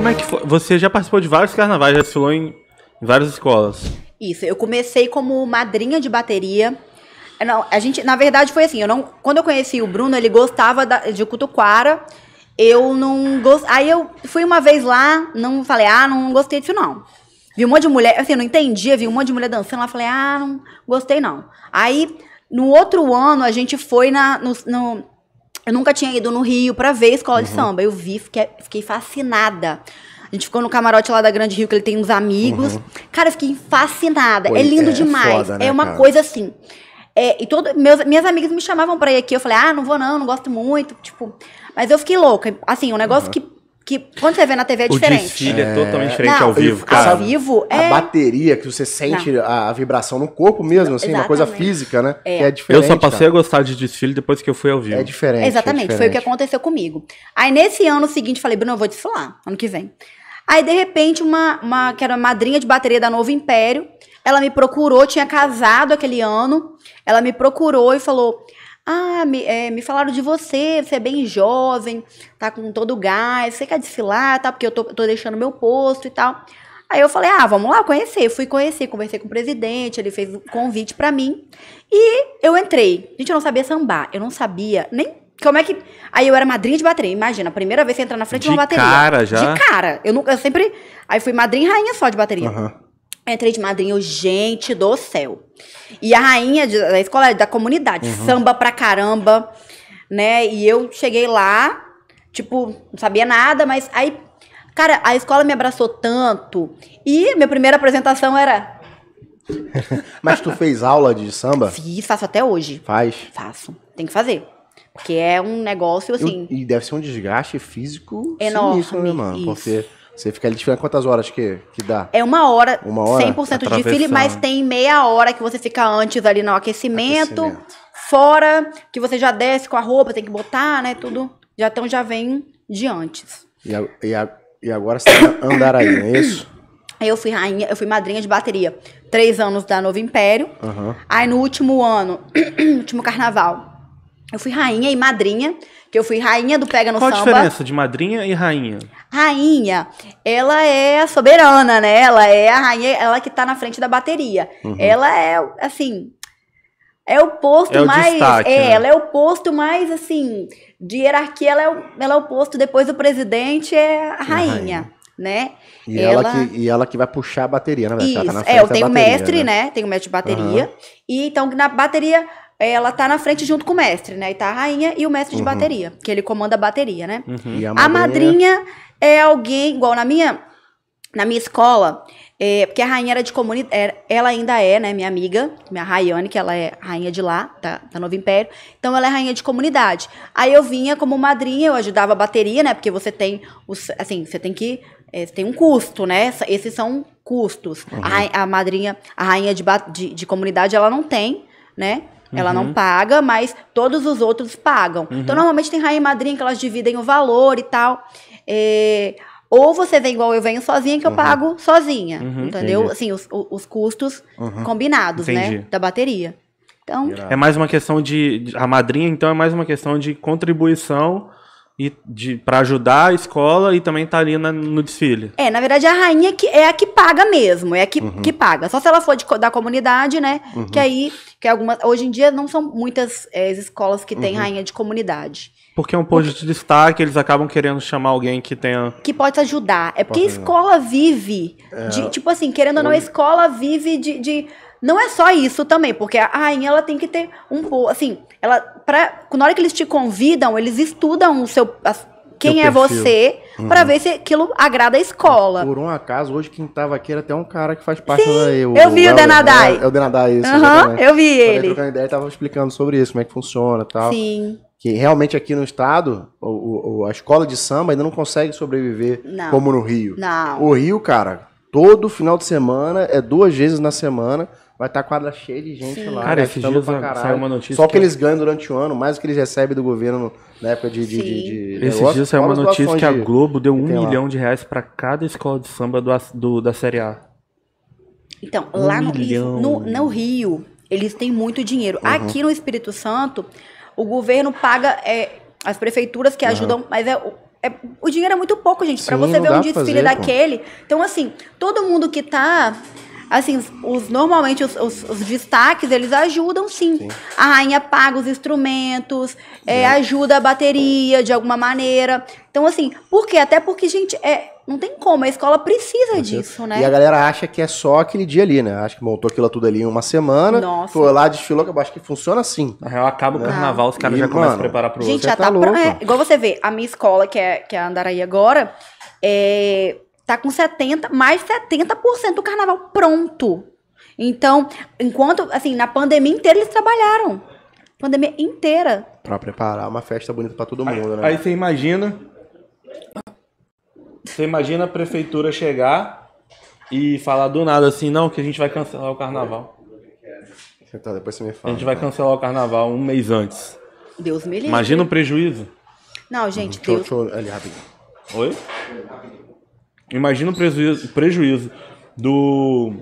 Como é que foi? Você já participou de vários carnavais, já desfilou em várias escolas. Isso, eu comecei como madrinha de bateria. Não, a gente, na verdade, foi assim, eu não, quando eu conheci o Bruno, ele gostava da, de Cutuquara, eu não gost... Aí eu fui uma vez lá, não falei, ah, não gostei disso não. Vi um monte de mulher, assim, eu não entendia, vi um monte de mulher dançando lá, falei, ah, não gostei não. Aí, no outro ano, a gente foi na, no, no eu nunca tinha ido no Rio para ver escola uhum. de samba. Eu vi, fiquei, fiquei, fascinada. A gente ficou no camarote lá da Grande Rio, que ele tem uns amigos. Uhum. Cara, eu fiquei fascinada. é lindo é, é, demais. Foda, é né, é uma cara? coisa assim. É, e todo, meus, minhas amigas me chamavam pra ir aqui. Eu falei, ah, não vou não, não gosto muito. Tipo, mas eu fiquei louca. Assim, um negócio uhum. que que quando você vê na TV é diferente. O desfile é, é totalmente diferente não, ao vivo, cara. Ao vivo é... A bateria que você sente não. a vibração no corpo mesmo, assim, Exatamente. uma coisa física, né? É. Que é diferente. Eu só passei cara. a gostar de desfile depois que eu fui ao vivo. É diferente. É Exatamente, é diferente. foi o que aconteceu comigo. Aí nesse ano seguinte falei, Bruno, eu vou desfilar, ano que vem. Aí de repente uma, uma que era uma madrinha de bateria da Novo Império, ela me procurou, tinha casado aquele ano, ela me procurou e falou: ah, me, é, me falaram de você, você é bem jovem, tá com todo o gás, você quer desfilar, tá? Porque eu tô, tô deixando meu posto e tal. Aí eu falei, ah, vamos lá conhecer. fui conhecer, conversei com o presidente, ele fez um convite para mim. E eu entrei. Gente, eu não sabia sambar, eu não sabia nem como é que. Aí eu era madrinha de bateria. Imagina, a primeira vez que entrar na frente de uma bateria. De cara já? De cara. Eu, nunca, eu sempre. Aí fui madrinha e rainha só de bateria. Uhum. Entrei é de madrinha, gente do céu. E a rainha de, da escola, é da comunidade, uhum. samba pra caramba, né? E eu cheguei lá, tipo, não sabia nada, mas aí, cara, a escola me abraçou tanto. E minha primeira apresentação era. mas tu fez aula de samba? Fiz, faço até hoje. Faz? Faço. Tem que fazer. Porque é um negócio assim. Eu, e deve ser um desgaste físico enorme. Sinistro, né, mano? Isso. Porque você fica ali desfilando quantas horas que, que dá? É uma hora, uma hora 100% de desfile, mas tem meia hora que você fica antes ali no aquecimento, aquecimento, fora, que você já desce com a roupa, tem que botar, né, tudo. Já, então já vem de antes. E, a, e, a, e agora você tá andar aí, não é isso? Eu fui rainha, eu fui madrinha de bateria. Três anos da Novo Império. Uhum. Aí no último ano, último carnaval, eu fui rainha e madrinha que eu fui rainha do Pega no Qual Samba. Qual a diferença de madrinha e rainha? Rainha, ela é a soberana, né? Ela é a rainha, ela que tá na frente da bateria. Uhum. Ela é, assim, é o posto é o mais. Destaque, é, né? ela é o posto mais, assim, de hierarquia, ela é o, ela é o posto depois do presidente, é a rainha. A rainha. Né? E ela... ela... que, e ela que vai puxar a bateria, né? Isso, tá é, eu tenho bateria, mestre, né? né? Tenho mestre de bateria. Uhum. E então na bateria é, ela tá na frente junto com o mestre, né? E tá a rainha e o mestre de uhum. bateria, que ele comanda a bateria, né? Uhum. A, madrinha... a, madrinha... é alguém, igual na minha, na minha escola, é, porque a rainha era de comunidade, é, ela ainda é, né, minha amiga, minha Rayane, que ela é rainha de lá, da, da Novo Império, então ela é rainha de comunidade. Aí eu vinha como madrinha, eu ajudava a bateria, né? Porque você tem, os, assim, você tem que é, tem um custo, né? Esses são custos. Uhum. A, a, madrinha, a rainha de, de, de, comunidade, ela não tem, né? Ela uhum. não paga, mas todos os outros pagam. Então, uhum. Então, normalmente tem rainha e madrinha que elas dividem o valor e tal. É, ou você vem igual eu venho sozinha, que eu uhum. pago sozinha. Uhum, entendeu? Entendi. Assim, os, os custos uhum. combinados, né, entendi. né? Da bateria. Então. É mais uma questão de. A madrinha, então, é mais uma questão de contribuição e para ajudar a escola e também tá ali na, no desfile. É, na verdade a rainha é que é a que paga mesmo, é a que, uhum. que paga. Só se ela for de, da comunidade, né? Uhum. Que aí, que algumas, hoje em dia não são muitas é, escolas que têm uhum. rainha de comunidade. Porque é um posto de destaque, eles acabam querendo chamar alguém que tenha. Que pode ajudar. É porque a escola vive. É. De, tipo assim, querendo ou não, a escola vive de, de não é só isso também, porque a rainha ela tem que ter um pouco, assim, ela para, na hora que eles te convidam, eles estudam o seu a, quem é você uhum. para ver se aquilo agrada a escola. Por um acaso, hoje quem tava aqui era até um cara que faz parte Sim, da eu, eu vi o, o né? Denadai. É, é o Denadai, isso. Uhum, eu vi ele. Eu ideia, tava explicando sobre isso, como é que funciona, tal. Sim que realmente aqui no estado o, o, a escola de samba ainda não consegue sobreviver não. como no Rio. Não. O Rio, cara, todo final de semana é duas vezes na semana Vai estar tá quadra cheia de gente Sim. lá. Cara, esses dias saiu uma notícia. Só que, que eles ganham durante o ano, mais do que eles recebem do governo na época de. de, de, de esses dias saiu uma notícia que a Globo deu um milhão lá. de reais para cada escola de samba do, do da Série A. Então, um lá no, no, no, Rio, eles têm muito dinheiro. Uhum. Aqui no Espírito Santo, o governo paga é, as prefeituras que uhum. ajudam, mas é, é, o dinheiro é muito pouco, gente, para você ver um desfile fazer, daquele. Pô. Então, assim, todo mundo que tá assim, os, normalmente os, os, os destaques, eles ajudam sim. sim. A rainha paga os instrumentos, é, ajuda a bateria de alguma maneira. Então, assim, por quê? Até porque, gente, é, não tem como, a escola precisa uhum. disso, né? E a galera acha que é só aquele dia ali, né? Acho que montou aquilo tudo ali em uma semana, Nossa. foi lá, desfilou, que acho que funciona assim. Na real, acaba o né? carnaval, os caras já começam a preparar pro gente, outro. Gente, já tá, tá é, igual você vê, a minha escola, que é, que é a Andaraí agora, é tá com 70, mais 70% do carnaval pronto. Então, enquanto, assim, na pandemia inteira eles trabalharam. Pandemia inteira. Pra preparar uma festa bonita para todo mundo, aí, né? Aí você imagina. Você imagina a prefeitura chegar e falar do nada assim, não, que a gente vai cancelar o carnaval. Então, depois você me fala. A gente vai então. cancelar o carnaval um mês antes. Deus me livre. Imagina o prejuízo. Não, gente, hum, Deixa eu, deixa eu ali rapidinho. Oi? Imagina o prejuízo, prejuízo do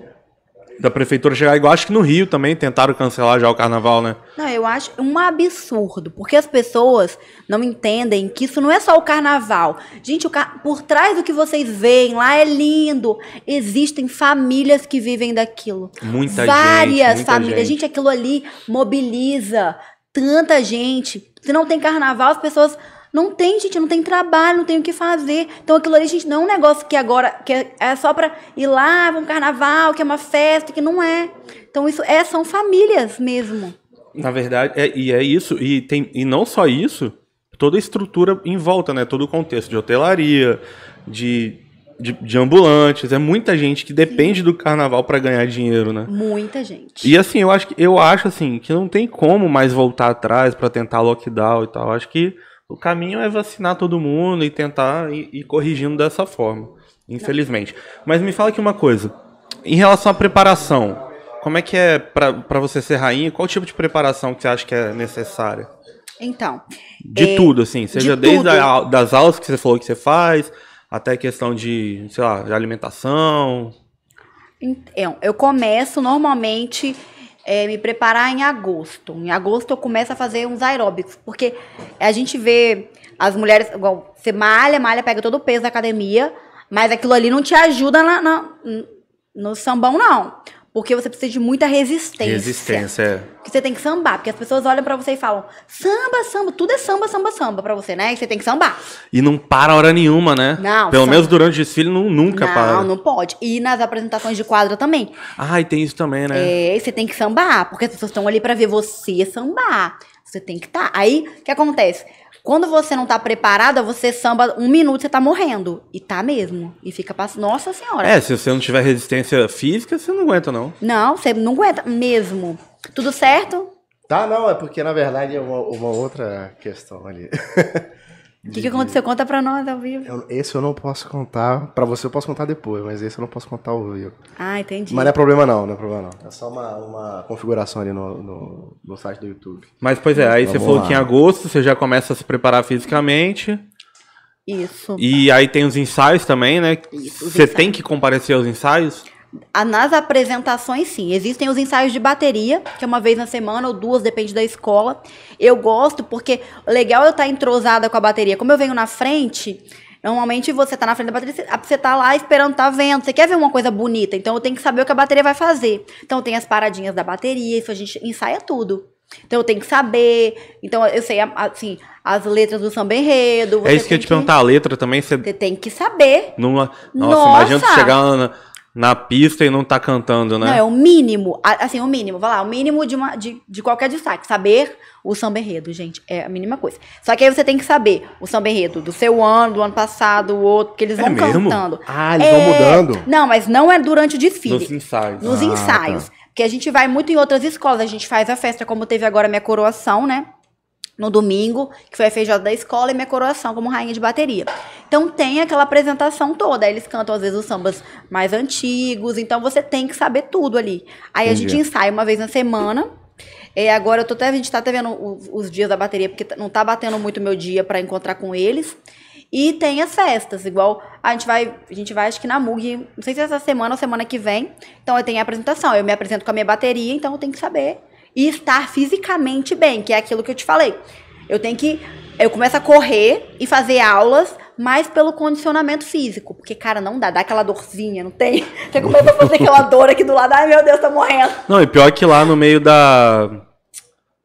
da prefeitura chegar igual acho que no Rio também tentaram cancelar já o carnaval, né? Não, eu acho um absurdo, porque as pessoas não entendem que isso não é só o carnaval. Gente, o car... por trás do que vocês veem lá é lindo. Existem famílias que vivem daquilo. Muita Várias gente, Várias famílias. Gente. gente, aquilo ali mobiliza tanta gente. Se não tem carnaval, as pessoas não tem, gente, não tem trabalho, não tem o que fazer. Então aquilo ali, gente, não é um negócio que agora que é, só para ir lá, um carnaval, que é uma festa, que não é. Então isso é, são famílias mesmo. Na verdade, é, e é isso, e, tem, e não só isso, toda a estrutura em volta, né? Todo o contexto de hotelaria, de de, de, ambulantes, é muita gente que depende Sim. do carnaval para ganhar dinheiro, né? Muita gente. E assim, eu acho, eu acho assim que não tem como mais voltar atrás para tentar lockdown e tal. Acho que o caminho é vacinar todo mundo e tentar ir, ir corrigindo dessa forma, infelizmente. Não. Mas me fala aqui uma coisa. Em relação à preparação, como é que é para você ser rainha? Qual tipo de preparação que você acha que é necessária? Então. De é, tudo, assim, seja de desde a, das aulas que você falou que você faz, até a questão de, sei lá, de alimentação. Então, eu começo normalmente é, me preparar em agosto. Em agosto eu começo a fazer uns aeróbicos, porque a gente vê as mulheres, igual, você malha, malha, pega todo o peso da academia, mas aquilo ali não te ajuda na, na no sambão, não. Porque você precisa de muita resistência. Resistência, é. Porque você tem que sambar, porque as pessoas olham para você e falam: samba, samba, tudo é samba, samba, samba pra você, né? E você tem que sambar. E não para hora nenhuma, né? Não. Pelo samba. menos durante o desfile não, nunca não, para. Não, não pode. E nas apresentações de quadra também. Ah, e tem isso também, né? É, você tem que sambar, porque as pessoas estão ali para ver você sambar. Você tem que estar. Tá. Aí, o que acontece? Quando você não tá preparada, você samba um minuto, você tá morrendo. E tá mesmo. E fica passando. Nossa senhora. É, se você não tiver resistência física, você não aguenta, não. Não, você não aguenta mesmo. Tudo certo? Tá, não, é porque na verdade é uma, uma outra questão ali. O que, que, aconteceu? Conta pra nós ao vivo. Eu, esse eu não posso contar. Pra você eu posso contar depois, mas esse eu não posso contar ao vivo. Ah, entendi. Mas não é problema não, não é problema não. É só uma, uma configuração ali no, no, no site do YouTube. Mas, pois é, aí Vamos você falou lá. que em agosto você já começa a se preparar fisicamente. Isso. E aí tem os ensaios também, né? Isso, você ensaios. tem que comparecer aos ensaios? Nas apresentações, sim. Existem os ensaios de bateria, que é uma vez na semana ou duas, depende da escola. Eu gosto porque legal eu estar tá entrosada com a bateria. Como eu venho na frente, Normalmente você está na frente da bateria, você está lá esperando, tá vendo. Você quer ver uma coisa bonita, então eu tenho que saber o que a bateria vai fazer. Então tem as paradinhas da bateria, isso a gente ensaia tudo. Então eu tenho que saber. Então eu sei, assim, as letras do samba enredo. É isso que eu te que... perguntar, a letra também. Você, você tem que saber. Numa... Nossa, Nossa, imagina tu chegar na, na pista e não tá cantando, né? Não, é o mínimo, assim, o mínimo, vai lá, o mínimo de, uma, de, de qualquer destaque. Saber o samba enredo, gente, é a mínima coisa. Só que aí você tem que saber o samba enredo do seu ano, do ano passado, o outro, porque é ah, eles vão é cantando. Ah, eles é... vão mudando? Não, mas não é durante o desfile. Nos ensaios. Nos ah, tá. ensaios. Tá. Porque a gente vai muito em outras escolas, a gente faz a festa, como teve agora a minha coroação, né? No domingo, que foi a feijoada da escola e minha coroação como rainha de bateria. Então tem aquela apresentação toda. Aí eles cantam, às vezes, os sambas mais antigos. Então você tem que saber tudo ali. Aí Entendi. a gente ensaia uma vez na semana. E agora eu tô até, a gente tá até vendo os, os dias da bateria, porque não tá batendo muito meu dia para encontrar com eles. E tem as festas, igual a gente vai, a gente vai acho que na MUG, não sei se é essa semana ou semana que vem. Então eu tenho a apresentação, eu me apresento com a minha bateria, então eu tenho que saber e estar fisicamente bem, que é aquilo que eu te falei. Eu tenho que eu começo a correr e fazer aulas mas pelo condicionamento físico. Porque, cara, não dá, dá aquela dorzinha, não tem? Você começa a fazer aquela dor aqui do lado, ai meu Deus, tá morrendo. Não, e pior que lá no meio da.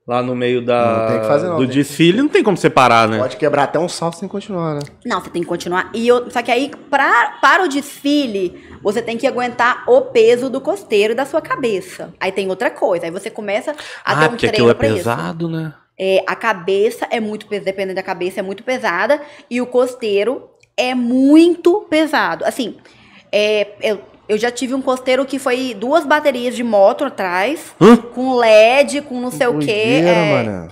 Lá no meio da, não, fazer, não, do desfile, que... não tem como separar, né? Pode quebrar até um salto sem continuar, né? Não, você tem que continuar. E eu, só que aí, pra, para o desfile, você tem que aguentar o peso do costeiro da sua cabeça. Aí tem outra coisa. Aí você começa a ah, ter um porque aquilo é pesado, isso. né? É, a cabeça é muito pesada, dependendo da cabeça, é muito pesada. E o costeiro é muito pesado. Assim, é, eu, eu já tive um costeiro que foi duas baterias de moto atrás, Hã? com LED, com não sei o quê. É,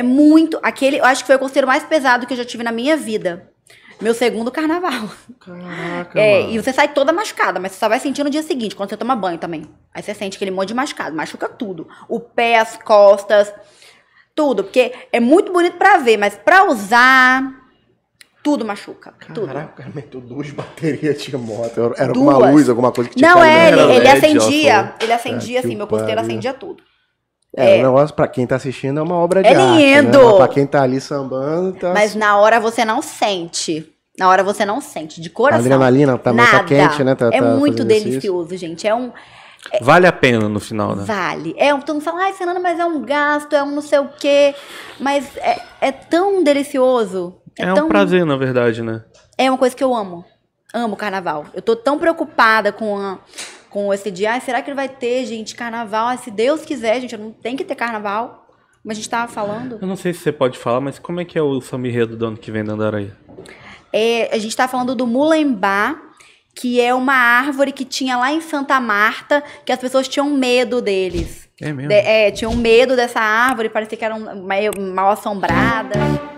é muito. Aquele, eu acho que foi o costeiro mais pesado que eu já tive na minha vida. Meu segundo carnaval. Caraca. É, mano. E você sai toda machucada, mas você só vai sentir no dia seguinte, quando você toma banho também. Aí você sente aquele monte de machucado, machuca tudo. O pé, as costas. Tudo, porque é muito bonito para ver, mas para usar, tudo machuca. Caraca, o cara meteu duas baterias de moto. Era duas. uma luz, alguma coisa que tinha Não, é, ele, ele acendia. Ele acendia, é, assim, meu costeiro acendia tudo. É, é, o negócio, pra quem tá assistindo, é uma obra de é arte. É lindo! Pra quem tá ali sambando, tá... Mas assim. na hora você não sente. Na hora você não sente, de coração. A adrenalina tá Nada. tá quente, né? Tá, é tá muito delicioso, exercício. gente. É um... Vale a pena no final, né? Vale. É, todo mundo fala, ai, Fernanda, mas é um gasto, é um não sei o quê. Mas é, é tão delicioso. É, é tão... um prazer, na verdade, né? É uma coisa que eu amo. Amo carnaval. Eu tô tão preocupada com, a, com esse dia. Ai, será que vai ter, gente, carnaval? Ai, se Deus quiser, gente, não tem que ter carnaval. Mas a gente tava falando. Eu não sei se você pode falar, mas como é que é o Samirredo do ano que vem da Andaraí? É, a gente tá falando do Mulembá, que é uma árvore que tinha lá em Santa Marta, que as pessoas tinham medo deles. É mesmo? De, é, tinham medo dessa árvore, parecia que era um, meio mal assombrada.